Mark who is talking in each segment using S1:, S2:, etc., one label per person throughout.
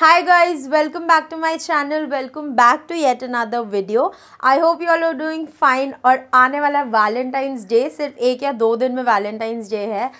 S1: hi guys welcome back to my channel welcome back to yet another video i hope you all are doing fine और आने वाला Valentine's Day सिर्फ एक या दो दिन में Valentine's Day है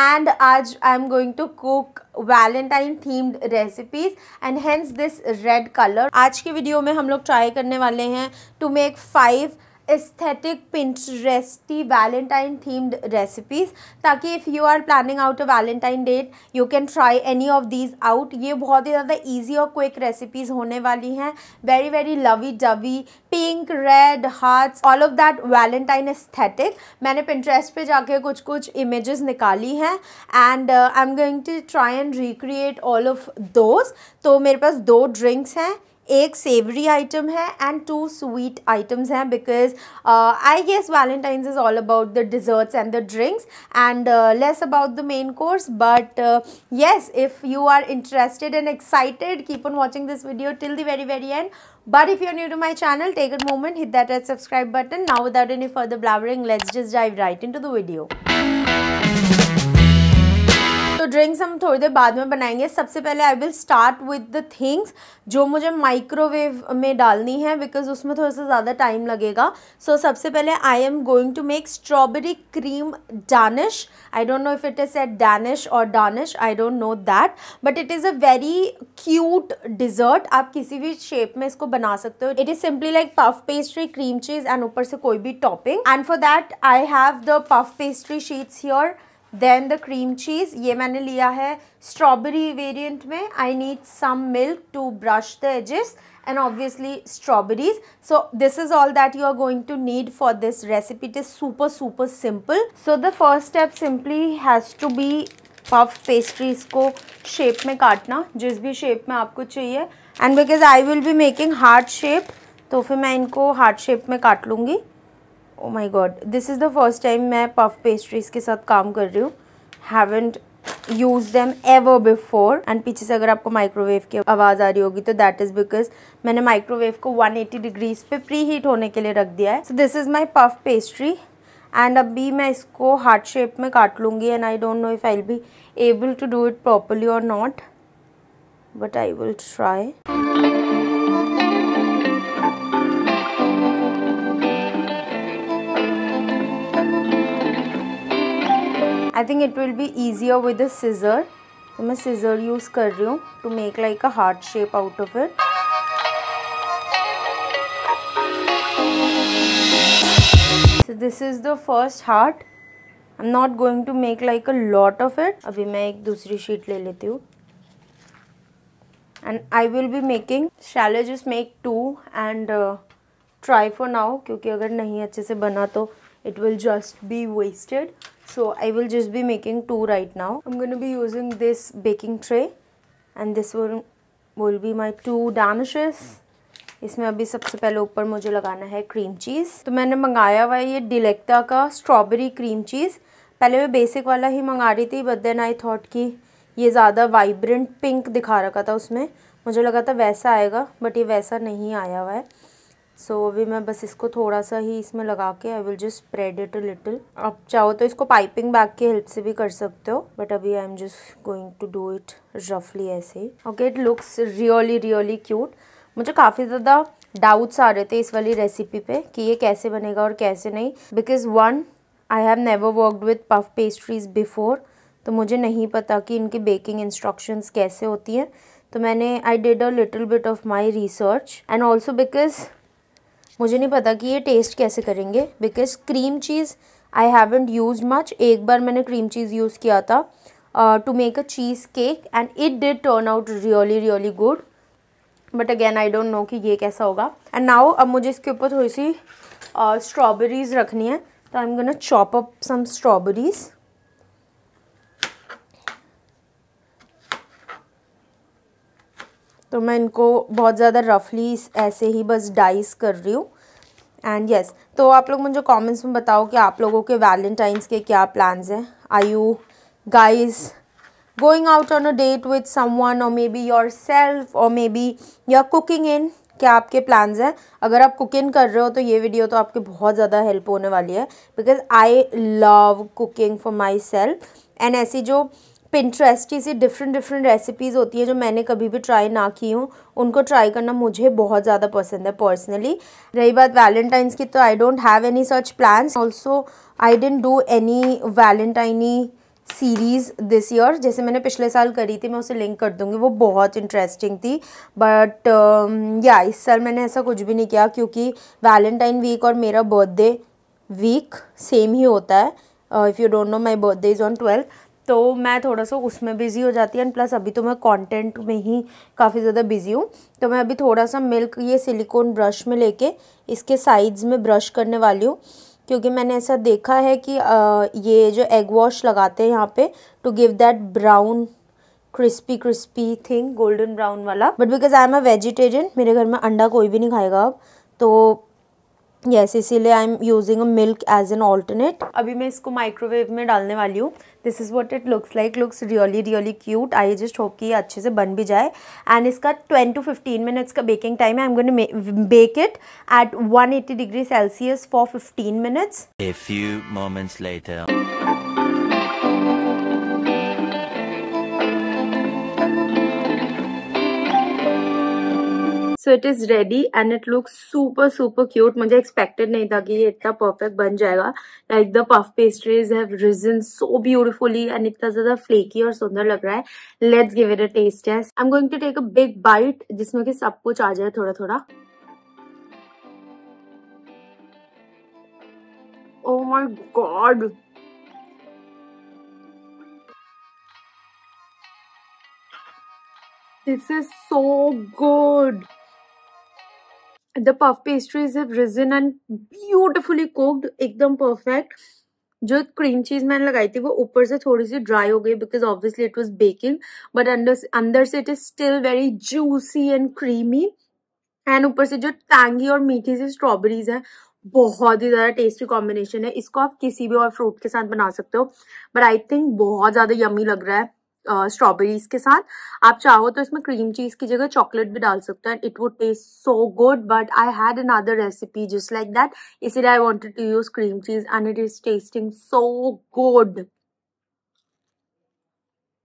S1: and आज I am going to cook Valentine themed recipes and hence this red color. आज के video में हम लोग try करने वाले हैं to make five aesthetic pinteresty valentine themed recipes ताकि if you are planning out a valentine date you can try any of these out ये बहुत ही ज़्यादा easy और quick recipes होने वाली हैं very very lovey dovey pink red hearts all of that valentine aesthetic मैंने pinterest पे जाके कुछ कुछ images निकाली हैं and uh, I'm going to try and recreate all of those तो मेरे पास दो drinks हैं एक सेवरी आइटम है एंड टू स्वीट आइटम्स हैं because I guess Valentine's is all about the desserts and the drinks and less about the main course but yes if you are interested and excited keep on watching this video till the very very end but if you new to my channel take a moment hit that at subscribe button now without any further blabbering let's just dive right in to the video तो drinks हम थोड़ी देर बाद में बनाएंगे सबसे पहले I will start with the things जो मुझे माइक्रोवेव में डालनी है बिकॉज उसमें थोड़ा सा ज़्यादा टाइम लगेगा सो so, सबसे पहले I am going to make strawberry cream danish I don't know if it is a danish और danish I don't know that but it is a very cute dessert आप किसी भी शेप में इसको बना सकते हो it is simply like puff pastry cream cheese and ऊपर से कोई भी topping and for that I have the puff pastry sheets your then the cream चीज़ ये मैंने लिया है स्ट्रॉबेरी वेरियंट में I need some milk to brush the edges and obviously strawberries so this is all that you are going to need for this recipe it is super super simple so the first step simply has to be puff pastries को shape में काटना जिस भी shape में आपको चाहिए and because I will be making heart shape तो फिर मैं इनको हार्ड शेप में काट लूँगी oh my god this is the first time मैं पफ पेस्ट्रीज़ के साथ काम कर रही हूँ haven't used them ever before and पीछे से अगर आपको माइक्रोवेव की आवाज़ आ रही होगी तो दैट इज़ बिकॉज मैंने माइक्रोवेव को 180 डिग्रीज पे प्री हीट होने के लिए रख दिया है so this is my puff pastry and अभी मैं इसको हार्ट शेप में काट लूँगी and I don't know if I be able to do it properly और not but I will try I think it will be easier with a scissor तो मैं scissor use कर रही हूँ to make like a heart shape out of it so this is the first heart I am not going to make like a lot of it अभी मैं एक दूसरी sheet ले लेती हूँ and I will be making शैले just make two and try for now क्योंकि अगर नहीं अच्छे से बना तो it will just be wasted so I will just be making two right now I'm going to be using this baking tray and this will will be my two danishes इसमें अभी सबसे पहले ऊपर मुझे लगाना है क्रीम चीज़ तो मैंने मंगाया हुआ है ये डिलेक्टा का स्ट्रॉबेरी क्रीम चीज़ पहले मैं बेसिक वाला ही मंगा रही थी बट देन आई थॉट कि ये ज़्यादा वाइब्रेंट पिंक दिखा रखा था उसमें मुझे लगा था वैसा आएगा बट ये वैसा नहीं आया हुआ है सो so, अभी मैं बस इसको थोड़ा सा ही इसमें लगा के I will just spread it a little आप चाहो तो इसको पाइपिंग बैग की हेल्प से भी कर सकते हो बट अभी I am just going to do it रफली ऐसे ही okay it looks really really cute मुझे काफ़ी ज़्यादा डाउट्स आ रहे थे इस वाली रेसिपी पे कि ये कैसे बनेगा और कैसे नहीं because one I have never worked with puff pastries before तो मुझे नहीं पता कि इनकी बेकिंग इंस्ट्रक्शंस कैसे होती हैं तो मैंने I did a little bit of my research and also because मुझे नहीं पता कि ये टेस्ट कैसे करेंगे because cream cheese I haven't use much एक बार मैंने क्रीम चीज़ यूज़ किया था to make a cheesecake and it did turn out really really good but again I don't know कि ये कैसा होगा एंड नाउ अब मुझे इसके ऊपर थोड़ी सी स्ट्रॉबेरीज़ uh, रखनी है तो I am gonna chop up some strawberries तो मैं इनको बहुत ज़्यादा रफली ऐसे ही बस डाइस कर रही हूँ एंड यस तो आप लोग मुझे कमेंट्स में बताओ कि आप लोगों के वैलेंटाइंस के क्या प्लान्स हैं I you guys a date on a और मे बी योर सेल्फ और maybe your cooking in क्या आपके प्लान्स हैं अगर आप कुकिंग कर रहे हो तो ये वीडियो तो आपके बहुत ज़्यादा हेल्प होने वाली है because I love cooking for myself and ऐसी जो पिंट्रेस्ट की सी डिफरेंट डिफरेंट रेसिपीज़ होती हैं जो मैंने कभी भी ट्राई ना की हूँ उनको ट्राई करना मुझे बहुत ज़्यादा पसंद है पर्सनली रही बात वैलेंटाइंस की तो I don't have any such plan also I didn't do any वैलेंटाइनी सीरीज़ दिस ईयर जैसे मैंने पिछले साल करी थी मैं उसे लिंक कर दूंगी वो बहुत इंटरेस्टिंग थी बट या um, इस साल मैंने ऐसा कुछ भी नहीं किया क्योंकि वैलेंटाइन वीक और मेरा बर्थडे वीक सेम ही होता है if you don't know my birthday is on twelfth तो मैं थोड़ा सा उसमें बिज़ी हो जाती हूँ एंड प्लस अभी तो मैं कंटेंट में ही काफ़ी ज़्यादा बिज़ी हूँ तो मैं अभी थोड़ा सा मिल्क ये सिलिकॉन ब्रश में लेके इसके साइड्स में ब्रश करने वाली हूँ क्योंकि मैंने ऐसा देखा है कि ये जो एग वॉश लगाते हैं यहाँ पे to give that brown crispy crispy thing golden brown वाला but because I am a vegetarian मेरे घर में अंडा कोई भी नहीं खाएगा अब तो यस इसीलिए I am using a milk as an alternate अभी मैं इसको माइक्रोवेव में डालने वाली हूँ this is what it looks like looks really really cute I just hope कि ये अच्छे से बन भी जाए एंड इसका ट्वेंट टू फिफ्टीन मिनट्स का बेकिंग टाइम है I am gonna bake it at one eighty degree Celsius for fifteen minutes so it is ready and it looks super super cute मुझे एक्सपेक्टेड नहीं था कि ये इतना perfect बन जाएगा like the puff pastries have risen so beautifully and इतना ज्यादा फ्लेकी और सुंदर लग रहा है let's give it a taste taste I am going to take a big bite जिसमें कि सब कुछ आ जाए थोड़ा थोड़ा oh my God this is so good the puff pastries have risen and beautifully cooked एकदम परफेक्ट जो क्रीम चीज मैंने लगाई थी वो ऊपर से थोड़ी सी ड्राई हो गई because obviously it was baking but under अंदर से it is still very juicy and creamy and ऊपर से जो टैंगी और मीठी सी स्ट्रॉबेरीज है बहुत ही ज़्यादा टेस्टी कॉम्बिनेशन है इसको आप किसी भी और फ्रूट के साथ बना सकते हो बट आई थिंक बहुत ज़्यादा यमी लग रहा है स्ट्रॉबेरीज के साथ आप चाहो तो इसमें क्रीम चीज की जगह चॉकलेट भी डाल सकते हैं it would taste so good but I had other recipe just like that इसीलिए I wanted to use cream cheese and it is tasting so good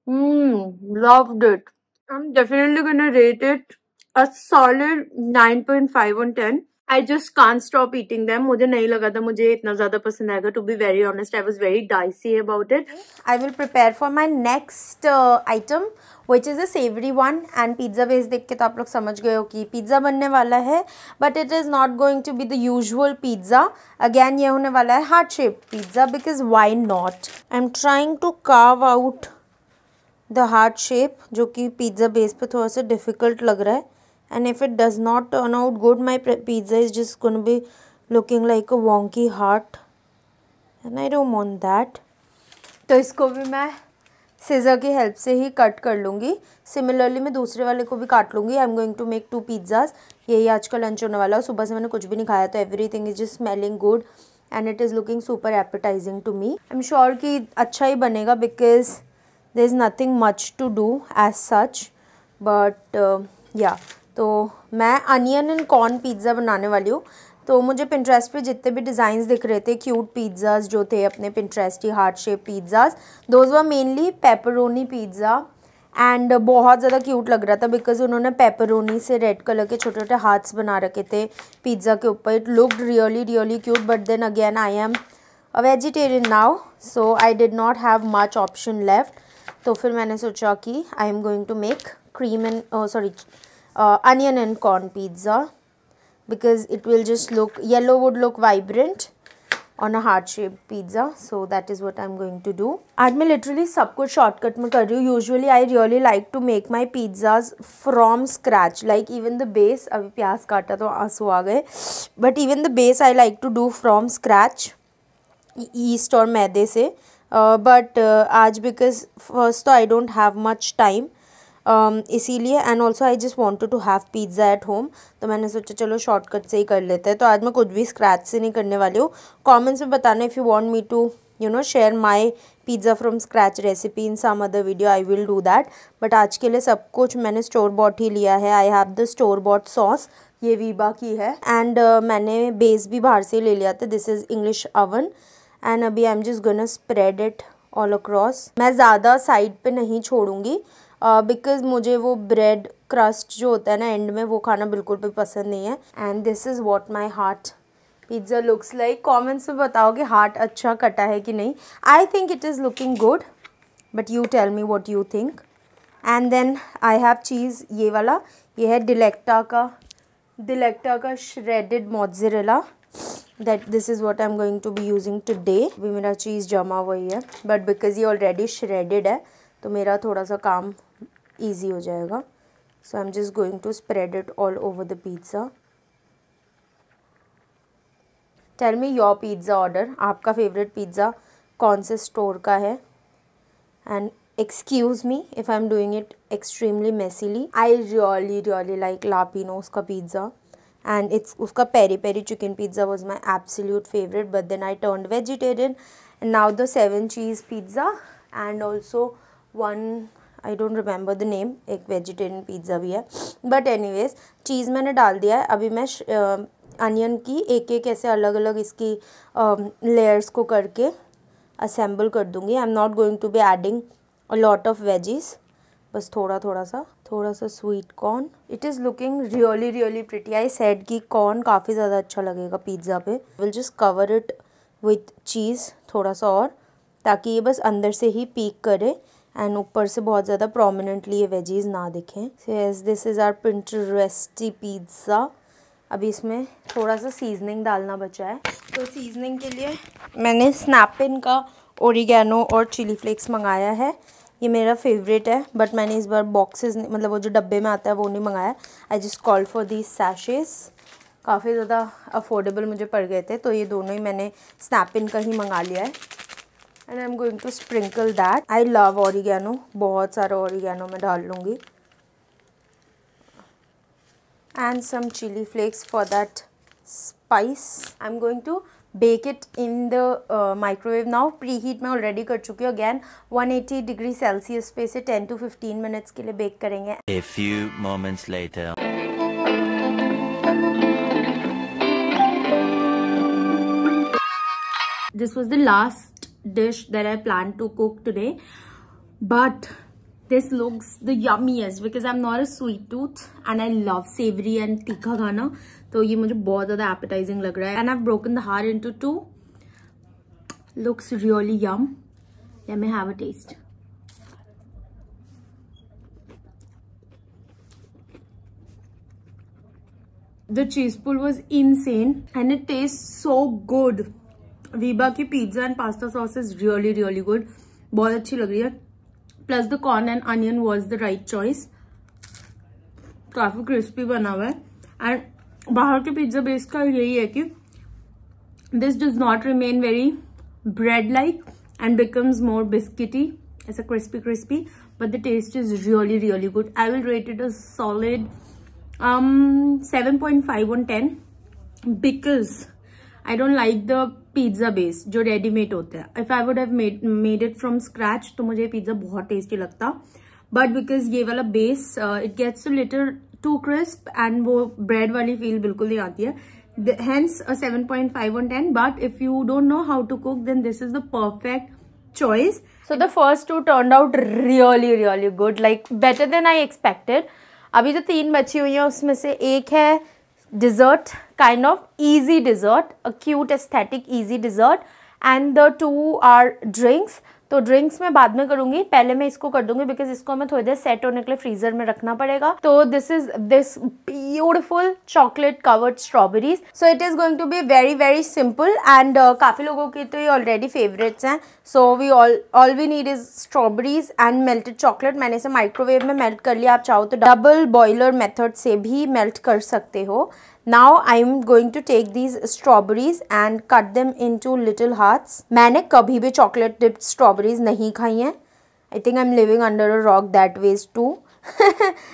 S1: hmm loved it I am definitely gonna rate it a solid 9.5 on ten I just can't stop eating them मुझे नहीं लगा था मुझे इतना ज़्यादा पसंद आएगा to be very honest I was very dicey about it I will prepare for my next item which is a savoury one and pizza base देख के तो आप लोग समझ गए हो कि पिज़्ज़ा बनने वाला है but it is not going to be the usual pizza again ये होने वाला है heart shape pizza because why not I am trying to carve out the heart shape जो कि पिज़्ज़ा बेस पर थोड़ा सा डिफ़िकल्ट लग रहा है and if it does not turn out good my pizza is just going to be looking like a wonky heart and I don't want that तो इसको भी मैं सीज़र की हेल्प से ही कट कर लूँगी सिमिलरली मैं दूसरे वाले को भी काट लूँगी I am going to make two pizzas यही आज का लंच होने वाला है सुबह से मैंने कुछ भी नहीं खाया तो everything is just smelling good and it is looking super appetising to me I am sure कि अच्छा ही बनेगा because there is nothing much to do as such but या तो मैं अनियन एंड कॉर्न पिज़्ज़ा बनाने वाली हूँ तो मुझे पिंट्रेस्ट पे जितने भी डिज़ाइंस दिख रहे थे क्यूट पिज़्ज़ाज जो थे अपने पिंट्रेस्टी heart shape pizzas those were mainly pepperoni pizza and बहुत ज़्यादा क्यूट लग रहा था बिकॉज उन्होंने पेपरोनी से रेड कलर के छोटे छोटे हार्ट्स बना रखे थे पिज़्ज़ा के ऊपर it look really really cute but then again I am a vegetarian now so I did not have much option left तो फिर मैंने सोचा कि I am going to make cream and sorry uh, onion and corn pizza because it will just look yellow would look vibrant on a heart shape pizza so that is what I am going to do आज मैं literally सब कुछ shortcut में कर रही हूँ usually I really like to make my pizzas from scratch like even the base अभी प्याज काटा तो आंसू आ गए but even the base I like to do from scratch yeast और मैदे से बट uh, uh, आज बिकॉज फर्स्ट तो I don't have much time Um, इसीलिए and also I just wanted to have pizza at home तो मैंने सोचा चलो शॉर्टकट से ही कर लेते हैं तो आज मैं कुछ भी स्क्रैच से नहीं करने वाली हूँ कॉमेंट्स में बताना if you want me to you know share my pizza from scratch recipe in some other video I will do that but आज के लिए सब कुछ मैंने स्टोर बॉट ही लिया है I have the store bought sauce ये वीबा की है एंड uh, मैंने बेस भी बाहर से ले लिया था this is English oven and अभी I am just gonna spread it all across मैं ज़्यादा साइड पे नहीं छोड़ूंगी बिकॉज uh, मुझे वो ब्रेड क्रस्ट जो होता है ना एंड में वो खाना बिल्कुल भी पसंद नहीं है and this is what my heart pizza looks like comments में कि हार्ट अच्छा कटा है कि नहीं I think it is looking good but you tell me what you think and then I have cheese ये वाला ये है डिलेक्टा का डिलेक्टा का shredded mozzarella that this is what I am going to be using today भी मेरा cheese जमा हुई है बट बिकॉज ये ऑलरेडी श्रेडेड है तो मेरा थोड़ा सा काम ईजी हो जाएगा so I am just going to spread it all over the pizza tell me your pizza order आपका फेवरेट पिज़्ज़ा कौन से स्टोर का है and excuse me if I am doing it extremely messily I really really like La Pino'z का pizza and it's उसका peri peri chicken pizza was my absolute favourite but then I turn vegetarian and now the seven cheese pizza and also one I don't remember the name एक vegetarian pizza भी है but any चीज़ मैंने डाल दिया है अभी मैं onion की एक एक ऐसे अलग अलग इसकी लेयर्स को करके असेंबल कर दूँगी I am not going to be adding a lot of veggies बस थोड़ा थोड़ा सा थोड़ा सा sweet corn it is looking really really pretty I said की कॉर्न काफ़ी ज़्यादा अच्छा लगेगा पिज्ज़ा पे will just cover it with cheese थोड़ा सा और ताकि ये बस अंदर से ही पीक करे एंड ऊपर से बहुत ज़्यादा प्रोमिनेंटली ये वेजीज ना दिखें this is our zesty pizza अभी इसमें थोड़ा सा सीजनिंग डालना बचा है तो सीजनिंग के लिए मैंने स्नैपिन का ओरिगेनो और चिली फ्लेक्स मंगाया है ये मेरा फेवरेट है बट मैंने इस बार बॉक्सेस मतलब वो जो डब्बे में आता है वो नहीं मंगाया I just call for the सैशेज़ काफ़ी ज़्यादा अफोर्डेबल मुझे पड़ गए थे तो ये दोनों ही मैंने स्नैपिन का ही मंगा लिया है and I am going to sprinkle that I love oregano बहुत सारा ऑरिगेनो मैं डाल लूँगी and some chilli flakes for that spice I am going to bake it in the microwave now preheat मैं ऑलरेडी कर चुकी हूँ again eighty degree Celsius पे से टेन टू फिफ्टीन मिनट्स के लिए बेक करेंगे This was the last dish that I plan to cook today. But this looks the yummiest because I'm not a sweet tooth and I love savory and tikka gana. So this मुझे बहुत appetizing लग रहा And I've broken the heart into two. Looks really yum. Let me have a taste. The cheese pool was insane and it tastes so good. Veeba की pizza and pasta sauce is really really good बहुत अच्छी लग रही है plus the corn and onion was the right choice काफी crispy बना हुआ है एंड बाहर के पिज्जा बेस का यही है कि this does not remain very bread like and becomes more बिस्किटी ऐसा crispy crispy but the taste is really really good I will rate it a solid seven point five on ten because I don't like the pizza base जो readymade होता है if I would have made it from scratch तो मुझे pizza बहुत tasty लगता but because ये वाला base it gets little too crisp and वो ब्रेड वाली फील बिल्कुल नहीं आती है hence seven point five on ten but if you don't know how to cook then this is the perfect choice so the first two turn out really really good like better than I expected अभी जो तो तीन बची हुई हैं उसमें से एक है dessert kind of easy dessert a cute aesthetic easy dessert and the two are drinks तो ड्रिंक्स मैं बाद में करूंगी पहले मैं इसको कर दूंगी बिकॉज इसको हमें थोड़ी देर सेट होने के लिए फ्रीजर में रखना पड़ेगा तो this is this beautiful chocolate covered strawberries so it is going to be very very simple and काफी लोगों की तो ये ऑलरेडी फेवरेट्स हैं so we all all we need is strawberries and melted chocolate मैंने इसे माइक्रोवेव में melt कर लिया आप चाहो तो डबल बॉयलर मेथड से भी मेल्ट कर सकते हो now I am going to take these strawberries and cut them to little hearts मैंने कभी भी चॉकलेट डिप्ड स्ट्रॉबेरीज नहीं खाई हैं I think I am living under a rock that was too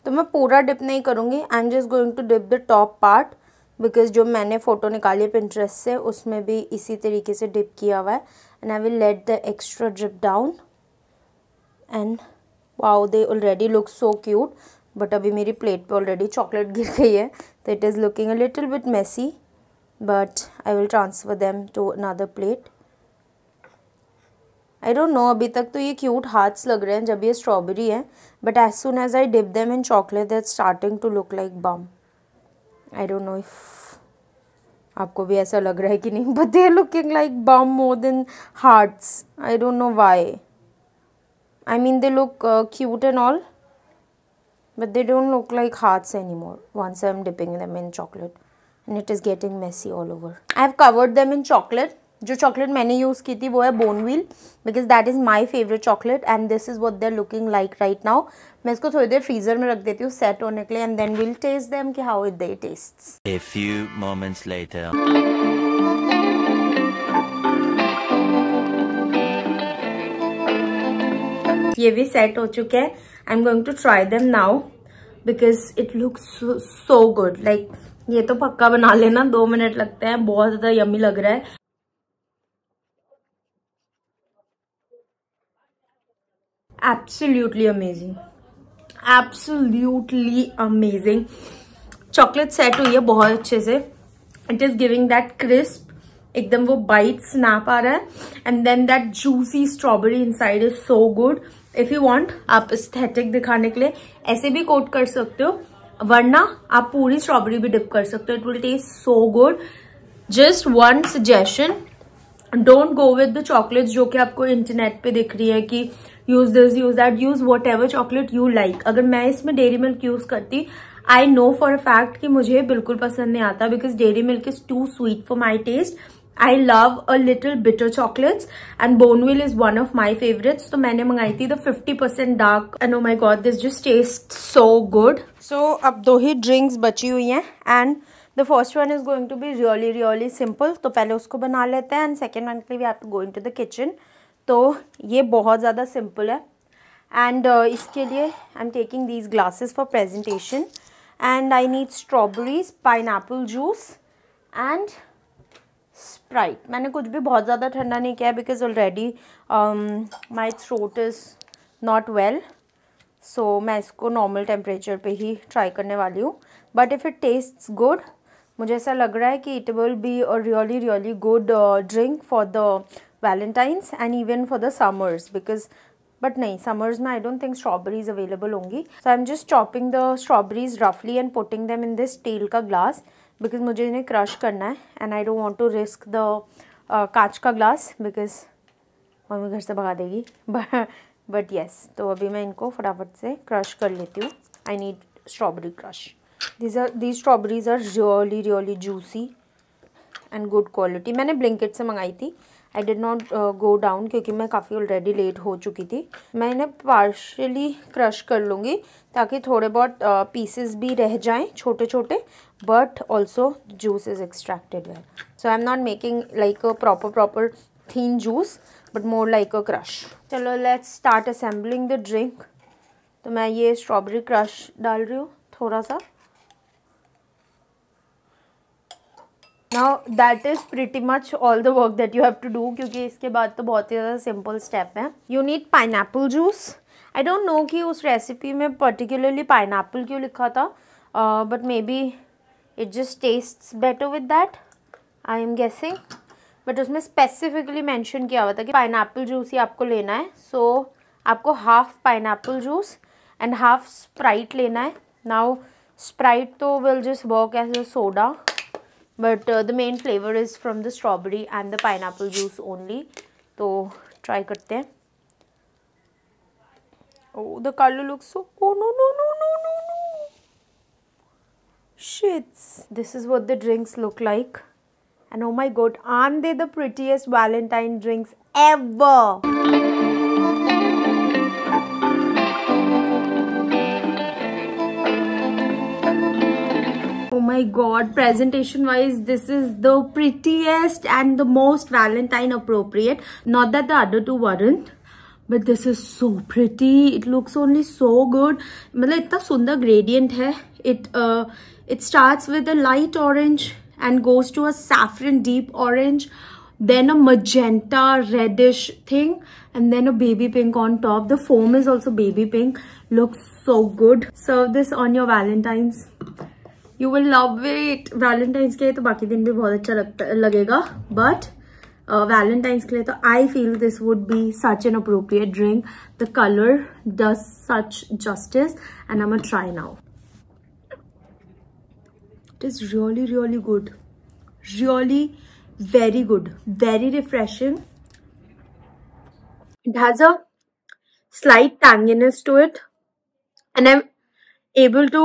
S1: तो मैं पूरा डिप नहीं करूँगी I am just going to dip the top part because जो मैंने फ़ोटो निकाली है पिंट्रेस्ट से उसमें भी इसी तरीके से डिप किया हुआ है and I will let the extra drip down and wow they already look so cute but अभी मेरी प्लेट पे ऑलरेडी चॉकलेट गिर गई है तो it is looking a little bit messy but I will transfer them to another plate I don't know अभी तक तो ये क्यूट हार्ट्स लग रहे हैं जब ये स्ट्रॉबेरी है but as soon as I dip them in chocolate that starting to look like bomb I don't know if आपको भी ऐसा लग रहा है कि नहीं but they are looking like bomb more than hearts I don't know why I mean they look cute and all but they don't look like hearts anymore once I'm dipping them in chocolate and it is getting messy all over. I have covered them in chocolate. जो chocolate मैंने use की थी वो है Bournville because that is my favourite chocolate and this is what they are looking like right now मैं इसको थोड़ी देर freezer में रख देती हूँ सेट होने के लिए and then will taste them कि how it they tastes a few moments later ये भी सेट हो चुके हैं I am going to try them now because it so, so good like ये तो पक्का बना लेना दो मिनट लगते हैं बहुत ज़्यादा यमी लग रहा है absolutely amazing absolutely amazing chocolate set हुई है बहुत अच्छे से it is giving that crisp एकदम वो बाइट स्नैप आ रहा है and then that juicy strawberry inside is so good if you want आप स्थेटिक दिखाने के लिए ऐसे भी कोट कर सकते हो वरना आप पूरी स्ट्रॉबेरी भी डिप कर सकते हो it will taste so good just one suggestion don't go with the chocolates जो कि आपको इंटरनेट पे दिख रही है कि use this use that use whatever chocolate you like अगर मैं इसमें डेयरी मिल्क यूज करती I know for a fact कि मुझे बिल्कुल पसंद नहीं आता because dairy milk is too sweet for my taste I love a little bitter chocolates and बोनविल is one of my favourites तो मैंने मंगाई थी the fifty percent dark and oh my god this just taste so good so अब दो ही drinks बची हुई हैं and the first one is going to be really really simple तो पहले उसको बना लेते हैं एंड सेकेंड वन के लिए we have to go in to the kitchen तो ये बहुत ज़्यादा सिंपल है एंड uh, इसके लिए I am taking these glasses for presentation and I need strawberries pine juice and Sprite मैंने कुछ भी बहुत ज़्यादा ठंडा नहीं किया because already my throat is not well so मैं इसको नॉर्मल टेम्परेचर पे ही ट्राई करने वाली हूँ but if it taste good मुझे ऐसा लग रहा है कि it will be a really really good drink for the Valentine's and even for the summers because but नहीं समर्स में I don't think strawberries available होंगी so I am just chopping the strawberries रफली and putting them in this steel का glass because मुझे इन्हें crush करना है and I don't want to risk the कांच का ग्लास बिकॉज मम्मी घर से भगा देगी बट येस तो अभी मैं इनको फटाफट से क्रश कर लेती हूँ I need strawberry crush these are these strawberries are really really juicy and good quality मैंने ब्लिंकेट से मंगाई थी I did not go down क्योंकि मैं काफ़ी ऑलरेडी लेट हो चुकी थी मैं इन्हें पार्शली क्रश कर लूँगी ताकि थोड़े बहुत पीसेस uh, भी रह जाएँ छोटे छोटे but also juice is extracted well. So I'm not making like a proper proper thin juice but more like a crush. chalo let's start assembling the drink. to main ye strawberry crush dal rahi hu thoda sa now that is pretty much all the work that you have to do kyunki iske baad to bahut hi zyada simple step hai you need pineapple juice I don't know कि उस recipe में particularly pine क्यों लिखा था but maybe it just taste better with that I am guessing but उसमें specifically mention किया हुआ था कि पाइन जूस ही आपको लेना है सो so, आपको half pine juice and half Sprite लेना है नाउ स्प्राइट तो will just work as a soda but the main flavour is from the strawberry and the pine juice only तो try करते हैं oh the colour looks so oh no no no no no no Shits, this is what the drinks look like. And oh my god, aren't they the prettiest Valentine drinks ever? Oh my god, presentation wise, this is the prettiest and the most Valentine appropriate. Not that the other two weren't. But this is so pretty. It looks only so good. मतलब a सुंदर gradient it, uh, it starts with a light orange and goes to a saffron deep orange, then a magenta reddish thing, and then a baby pink on top. The foam is also baby pink. Looks so good. Serve this on your Valentine's. You will love it. Valentine's के लिए तो बाकी दिन भी बहुत अच्छा लगता लगेगा बट वैलेंटाइंस uh, के लिए तो I feel this would be such an appropriate drink the colour does such justice and I am a try it is really really good really very good very refreshing it has a slight tanginess to it and i'm able to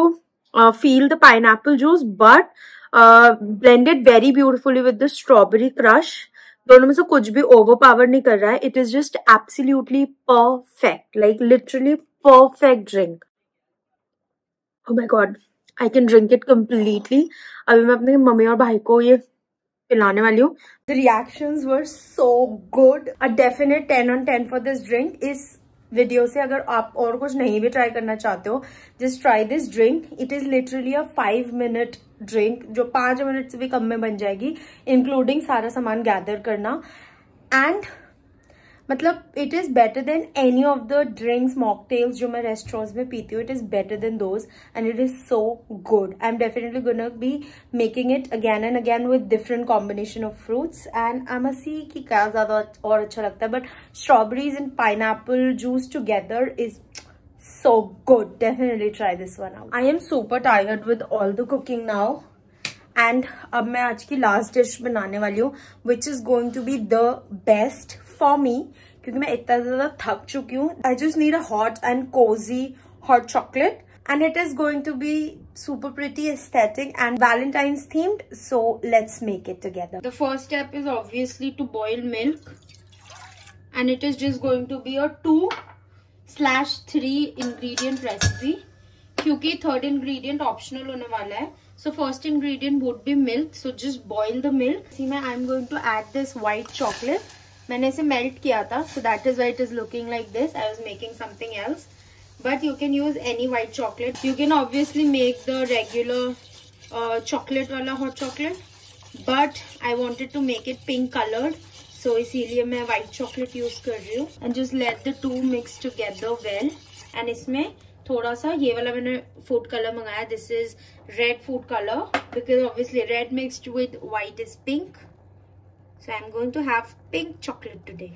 S1: uh, feel the pineapple juice but uh, blended very beautifully with the strawberry crush दोनों में से कुछ भी over नहीं कर रहा है it is just absolutely perfect like literally perfect drink Oh my god, I can drink it completely अभी मैं अपने मम्मी और भाई को ये पिलाने वाली हूँ the reactions were so good a definite ten on ten for this drink इस वीडियो से अगर आप और कुछ नहीं भी ट्राई करना चाहते हो just try this drink it is literally a five minute drink जो पांच मिनट से भी कम में बन जाएगी इंक्लूडिंग सारा सामान गैदर करना एंड मतलब it is better than any of the drinks mocktails जो मैं रेस्टोरेंट्स में पीती हूँ it is better than those and it is so good I am definitely not be making it again and again with different combination of fruits and I see की क्या ज़्यादा और अच्छा लगता है but strawberries and pine juice together is so good definitely try this one out I am super tired with all the cooking now and अब मैं आज की लास्ट डिश बनाने वाली हूँ which is going to be the best for me क्योंकि मैं इतना ज्यादा थक चुकी हूँ I just need a hot and cosy hot chocolate and it is going to be super pretty aesthetic and Valentine themed so let's make it together the first step is obviously to boil milk and it is just going to be a two slash three ingredient recipe क्योंकि third ingredient optional होने वाला है So first ingredient would be milk. So just boil the milk. See, मैं I'm going to add this white chocolate. मैंने इसे melt किया था. So that is why it is looking like this. I was making something else. But you can use any white chocolate. You can obviously make the regular uh, chocolate वाला hot chocolate. But I wanted to make it pink colored. So इसीलिए मैं white chocolate use कर रही हूँ. And just let the two mix together well. And इसमें थोड़ा सा ये वाला मैंने फूड कलर मंगाया this is red food colour because obviously red mixed with white is pink so I am going to have pink chocolate today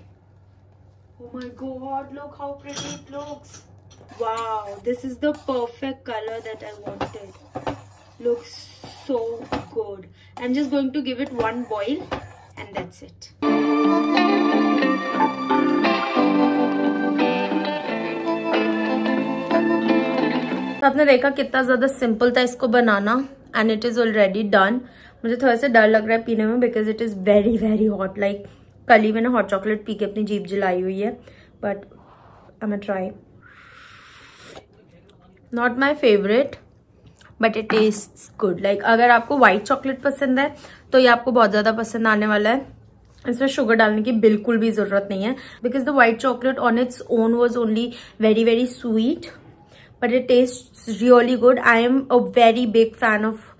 S1: perfect colour that I wanted look so good I am just going to give it one boil and that's it आपने देखा कितना ज़्यादा simple था इसको बनाना and it is already done मुझे थोड़ा सा डर लग रहा है पीने में because it is very very hot like कल ही मैंने हॉट चॉकलेट पी के अपनी जीप जलाई हुई है but I am try not my favourite but it taste good like अगर आपको वाइट चॉकलेट पसंद है तो ये आपको बहुत ज़्यादा पसंद आने वाला है इसमें शुगर डालने की बिल्कुल भी ज़रूरत नहीं है because the white chocolate on its own was only very very sweet but it taste really good I am a very big fan of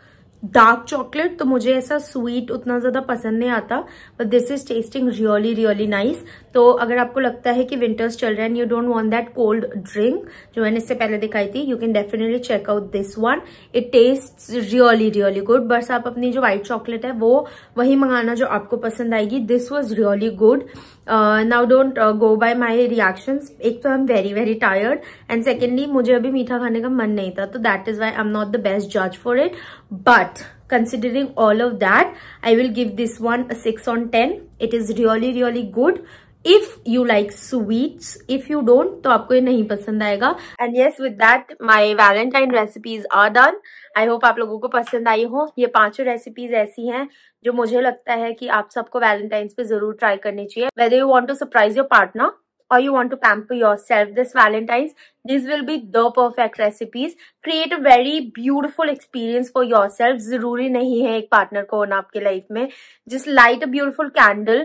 S1: dark chocolate तो मुझे ऐसा स्वीट उतना ज़्यादा पसंद नहीं आता but this is tasting really really nice तो अगर आपको लगता है कि विंटर्स चल रहे हैं you don't want that cold drink जो मैंने इससे पहले दिखाई थी you can definitely check out this one it taste really really good बस आप अपनी जो व्हाइट चॉकलेट है वो वही मंगाना जो आपको पसंद आएगी this was really good now don't go by my reaction एक तो I am very very tired and secondly मुझे अभी मीठा खाने का मन नहीं था तो that is why I am not the best जज for it but considering all of that i will give this one a 6 on 10 it is really really good if you like sweets if you don't तो आपको ये नहीं पसंद आएगा and yes with that my Valentine recipes are done I hope आप लोगों को पसंद आई हो ये पांचों रेसिपीज ऐसी हैं जो मुझे लगता है कि आप सबको वैलेंटाइंस पे जरूर ट्राई करनी चाहिए whether you want to surprise your partner or you want to pamper yourself this valentine's these will be the perfect recipes create a very beautiful experience for yourself zaruri nahi hai ek partner ko hona aapki life mein just light a beautiful candle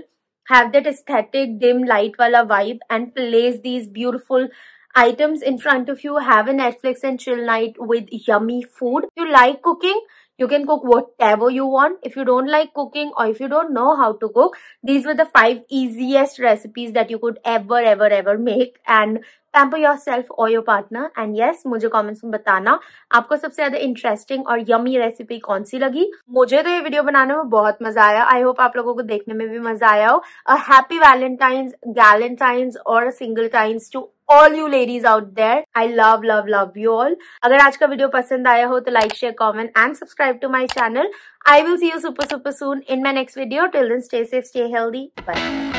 S1: have that aesthetic dim light wala vibe and place these beautiful items in front of you have a netflix and chill night with yummy food if you like cooking you can cook whatever you want if you don't like cooking or if you don't know how to cook these were the five easiest recipes that you could ever ever ever make and pamper yourself और your partner and yes मुझे comments में बताना आपको सबसे ज्यादा interesting और yummy recipe कौन सी लगी मुझे तो ये वीडियो बनाने में बहुत मजा आया आई होप आप लोगों को देखने में भी मजा आया हो हैप्पी वैलेंटाइंस गैलेंटाइंस और single times to all you ladies out there I love love love you all अगर आज का वीडियो पसंद आया हो तो like share comment and subscribe to my channel I will see you super super soon in my next video till then stay safe stay healthy by